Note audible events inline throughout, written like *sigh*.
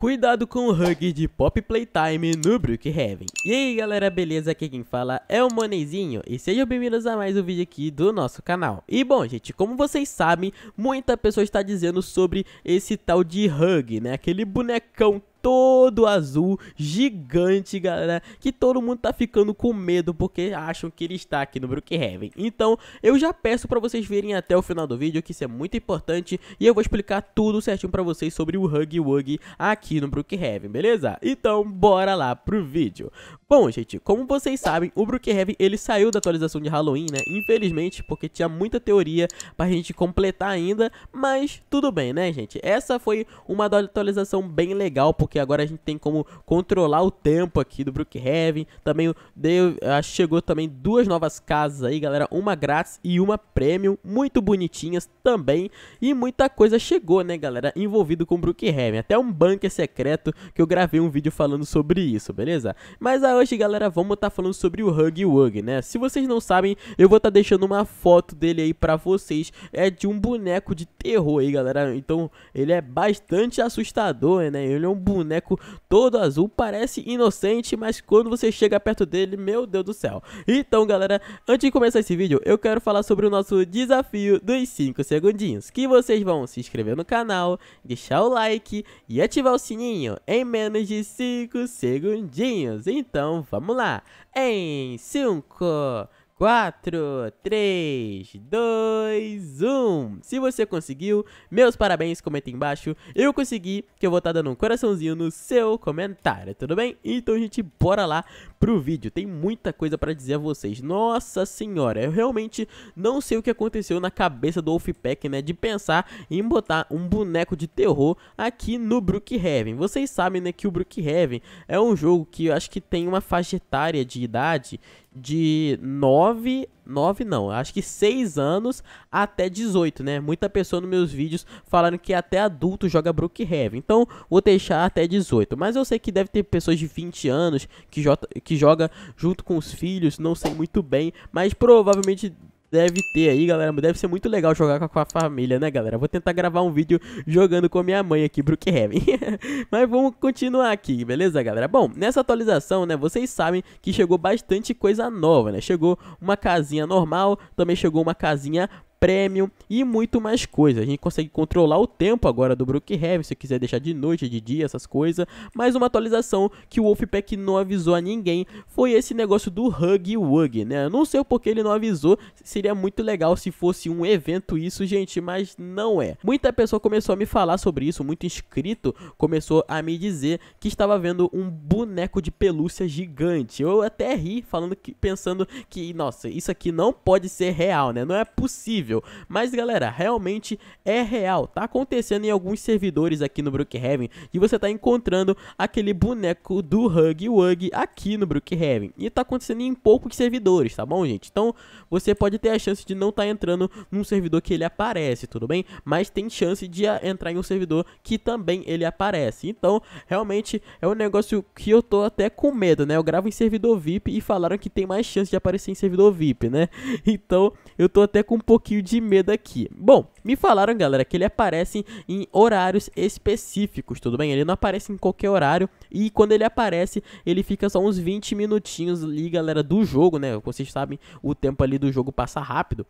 Cuidado com o hug de Pop Playtime no Brookhaven. E aí galera, beleza? Aqui quem fala é o Monezinho e sejam bem-vindos a mais um vídeo aqui do nosso canal. E bom gente, como vocês sabem, muita pessoa está dizendo sobre esse tal de hug, né? Aquele bonecão todo azul, gigante, galera, que todo mundo tá ficando com medo porque acham que ele está aqui no Brookhaven. Então, eu já peço para vocês verem até o final do vídeo, que isso é muito importante, e eu vou explicar tudo certinho para vocês sobre o Huggy Wuggy aqui no Brookhaven, beleza? Então, bora lá pro vídeo. Bom, gente, como vocês sabem, o Brookhaven, ele saiu da atualização de Halloween, né? Infelizmente, porque tinha muita teoria pra gente completar ainda, mas tudo bem, né, gente? Essa foi uma atualização bem legal, porque porque agora a gente tem como controlar o tempo aqui do Brookhaven. Também deu, ah, chegou também duas novas casas aí, galera, uma grátis e uma premium, muito bonitinhas também. E muita coisa chegou, né, galera, envolvido com Brookhaven. Até um bunker secreto que eu gravei um vídeo falando sobre isso, beleza? Mas a ah, hoje, galera, vamos estar tá falando sobre o Huggy Wuggy, né? Se vocês não sabem, eu vou estar tá deixando uma foto dele aí pra vocês. É de um boneco de terror aí, galera. Então, ele é bastante assustador, né? Ele é um boneco boneco todo azul parece inocente, mas quando você chega perto dele, meu Deus do céu. Então, galera, antes de começar esse vídeo, eu quero falar sobre o nosso desafio dos 5 segundinhos, que vocês vão se inscrever no canal, deixar o like e ativar o sininho em menos de 5 segundinhos. Então, vamos lá. Em 5 4, 3, 2, 1. Se você conseguiu, meus parabéns, comenta aí embaixo. Eu consegui, que eu vou estar tá dando um coraçãozinho no seu comentário, tudo bem? Então, gente, bora lá pro vídeo. Tem muita coisa para dizer a vocês. Nossa senhora, eu realmente não sei o que aconteceu na cabeça do Wolfpack, né? De pensar em botar um boneco de terror aqui no Brookhaven. Vocês sabem, né, que o Brookhaven é um jogo que eu acho que tem uma faixa etária de idade de 9 9 não, acho que 6 anos até 18, né? Muita pessoa nos meus vídeos falaram que até adulto joga Brookhaven. Então, vou deixar até 18, mas eu sei que deve ter pessoas de 20 anos que, jo que joga junto com os filhos, não sei muito bem, mas provavelmente deve ter aí, galera. Deve ser muito legal jogar com a família, né, galera? Vou tentar gravar um vídeo jogando com a minha mãe aqui, Brookhaven. *laughs* Mas vamos continuar aqui, beleza, galera? Bom, nessa atualização, né, vocês sabem que chegou bastante coisa nova, né? Chegou uma casinha normal, também chegou uma casinha Premium e muito mais coisas. A gente consegue controlar o tempo agora do Brookhaven, se quiser deixar de noite, de dia, essas coisas. Mas uma atualização que o Wolfpack não avisou a ninguém foi esse negócio do Hug Wug, né? Eu não sei por que ele não avisou, seria muito legal se fosse um evento isso, gente, mas não é. Muita pessoa começou a me falar sobre isso, muito inscrito começou a me dizer que estava vendo um boneco de pelúcia gigante. Eu até ri falando que pensando que, nossa, isso aqui não pode ser real, né? Não é possível mas galera, realmente é real. Tá acontecendo em alguns servidores aqui no Brookhaven e você tá encontrando aquele boneco do Hug Wug aqui no Brookhaven. E tá acontecendo em poucos servidores, tá bom, gente? Então você pode ter a chance de não estar tá entrando num servidor que ele aparece, tudo bem? Mas tem chance de entrar em um servidor que também ele aparece. Então, realmente é um negócio que eu tô até com medo, né? Eu gravo em servidor VIP e falaram que tem mais chance de aparecer em servidor VIP, né? *laughs* Então, eu tô até com um pouquinho pouquinho de medo aqui. Bom, me falaram, galera, que ele aparece em horários específicos, tudo bem? Ele não aparece em qualquer horário e quando ele aparece, ele fica só uns 20 minutinhos ali, galera, do jogo, né? Vocês sabem, o tempo ali do jogo passa rápido.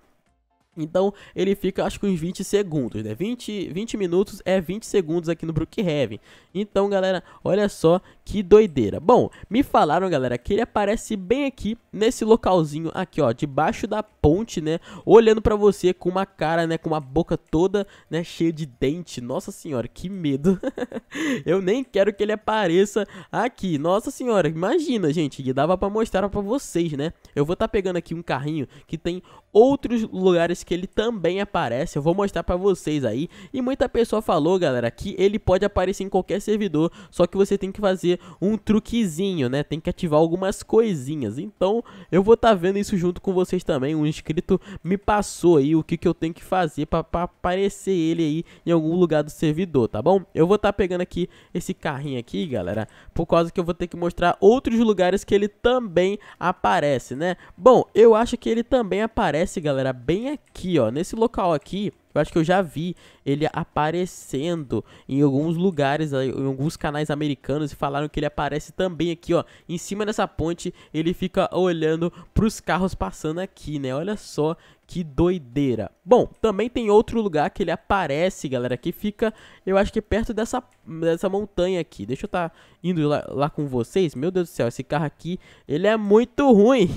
Então ele fica acho que uns 20 segundos, né? 20, 20 minutos é 20 segundos aqui no Brookhaven. Então, galera, olha só que doideira. Bom, me falaram, galera, que ele aparece bem aqui nesse localzinho aqui, ó, debaixo da ponte, né? Olhando para você com uma cara, né, com uma boca toda, né, cheia de dente. Nossa senhora, que medo. *laughs* Eu nem quero que ele apareça aqui. Nossa senhora, imagina, gente, que dava para mostrar para vocês, né? Eu vou estar tá pegando aqui um carrinho que tem outros lugares que ele também aparece. Eu vou mostrar para vocês aí. E muita pessoa falou, galera, que ele pode aparecer em qualquer servidor, só que você tem que fazer um truquezinho, né? Tem que ativar algumas coisinhas. Então, eu vou estar tá vendo isso junto com vocês também. Um inscrito me passou aí o que, que eu tenho que fazer para aparecer ele aí em algum lugar do servidor, tá bom? Eu vou estar tá pegando aqui esse carrinho aqui, galera, por causa que eu vou ter que mostrar outros lugares que ele também aparece, né? Bom, eu acho que ele também aparece aparece, galera, bem aqui, ó. Nesse local aqui, eu acho que eu já vi ele aparecendo em alguns lugares, em alguns canais americanos, e falaram que ele aparece também aqui, ó. Em cima dessa ponte, ele fica olhando pros carros passando aqui, né? Olha só que doideira. Bom, também tem outro lugar que ele aparece, galera, que fica, eu acho que perto dessa, dessa montanha aqui. Deixa eu estar tá indo lá, lá, com vocês. Meu Deus do céu, esse carro aqui, ele é muito ruim.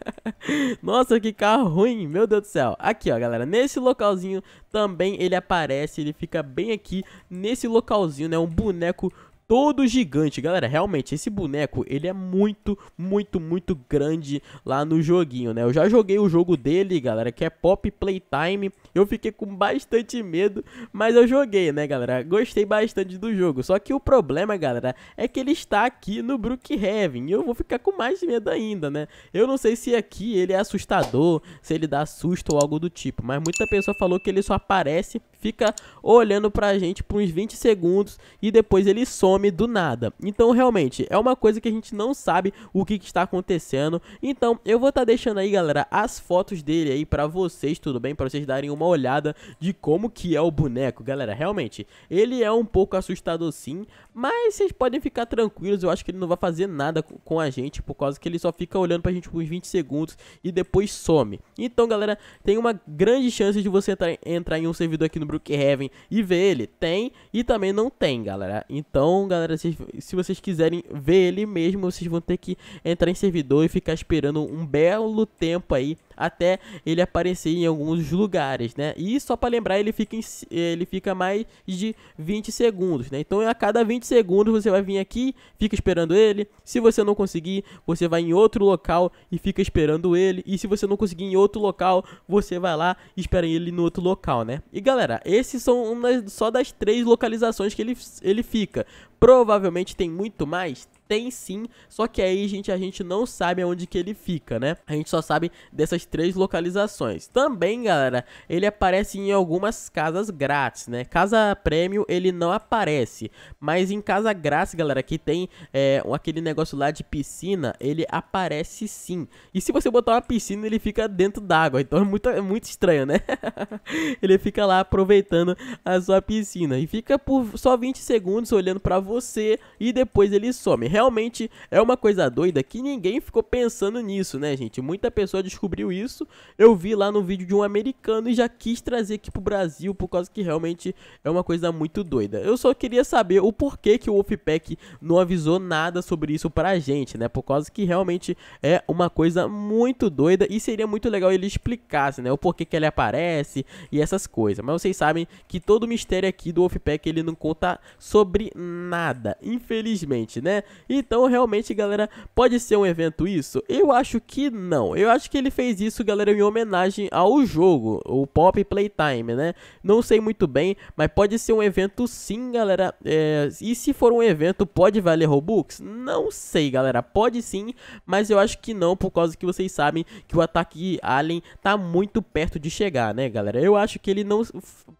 *laughs* Nossa, que carro ruim, meu Deus do céu. Aqui, ó, galera, nesse localzinho também ele aparece, ele fica bem aqui nesse localzinho, né? Um boneco todo gigante. Galera, realmente, esse boneco, ele é muito, muito, muito grande lá no joguinho, né? Eu já joguei o jogo dele, galera, que é Pop Playtime. Eu fiquei com bastante medo, mas eu joguei, né, galera? Gostei bastante do jogo. Só que o problema, galera, é que ele está aqui no Brookhaven. E eu vou ficar com mais medo ainda, né? Eu não sei se aqui ele é assustador, se ele dá susto ou algo do tipo. Mas muita pessoa falou que ele só aparece fica olhando pra gente por uns 20 segundos e depois ele some do nada. Então, realmente, é uma coisa que a gente não sabe o que, que está acontecendo. Então, eu vou estar tá deixando aí, galera, as fotos dele aí pra vocês, tudo bem? Pra vocês darem uma olhada de como que é o boneco, galera. Realmente, ele é um pouco assustador sim, mas vocês podem ficar tranquilos, eu acho que ele não vai fazer nada com a gente, por causa que ele só fica olhando pra gente por uns 20 segundos e depois some. Então, galera, tem uma grande chance de você entrar em um servidor aqui no Brookhaven e ver ele? Tem e também não tem, galera. Então, galera, se, se vocês quiserem ver ele mesmo, vocês vão ter que entrar em servidor e ficar esperando um belo tempo aí até ele aparecer em alguns lugares, né? E só para lembrar, ele fica, em, ele fica mais de 20 segundos, né? Então a cada 20 segundos você vai vir aqui, fica esperando ele. Se você não conseguir, você vai em outro local e fica esperando ele. E se você não conseguir em outro local, você vai lá e espera ele no outro local, né? E galera, esses são só das três localizações que ele, ele fica. Provavelmente tem muito mais? Tem sim, só que aí, gente, a gente não sabe aonde que ele fica, né? A gente só sabe dessas três localizações. Também, galera, ele aparece em algumas casas grátis, né? Casa prêmio ele não aparece, mas em casa grátis, galera, que tem é, aquele negócio lá de piscina, ele aparece sim. E se você botar uma piscina, ele fica dentro d'água, então é muito, é muito estranho, né? *laughs* ele fica lá aproveitando a sua piscina e fica por só 20 segundos olhando para você e depois ele some realmente é uma coisa doida que ninguém ficou pensando nisso, né, gente? Muita pessoa descobriu isso. Eu vi lá no vídeo de um americano e já quis trazer aqui pro Brasil por causa que realmente é uma coisa muito doida. Eu só queria saber o porquê que o Wolfpack não avisou nada sobre isso pra gente, né? Por causa que realmente é uma coisa muito doida e seria muito legal ele explicasse, né? O porquê que ele aparece e essas coisas. Mas vocês sabem que todo o mistério aqui do Wolfpack ele não conta sobre nada, infelizmente, né? Então, realmente, galera, pode ser um evento isso? Eu acho que não. Eu acho que ele fez isso, galera, em homenagem ao jogo, o Pop Playtime, né? Não sei muito bem, mas pode ser um evento sim, galera. É... E se for um evento, pode valer Robux? Não sei, galera. Pode sim, mas eu acho que não, por causa que vocês sabem que o ataque Alien tá muito perto de chegar, né, galera? Eu acho que ele não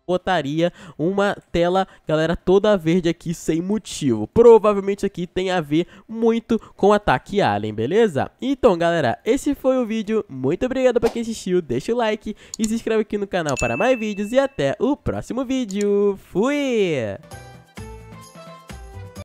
botaria uma tela, galera, toda verde aqui sem motivo. Provavelmente aqui tem a ver ver muito com ataque alien, beleza? Então, galera, esse foi o vídeo. Muito obrigado pra quem assistiu. Deixa o like e se inscreve aqui no canal para mais vídeos. E até o próximo vídeo. Fui!